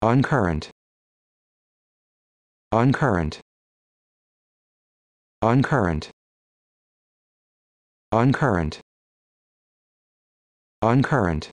Uncurrent. Uncurrent. Uncurrent. Uncurrent. Uncurrent.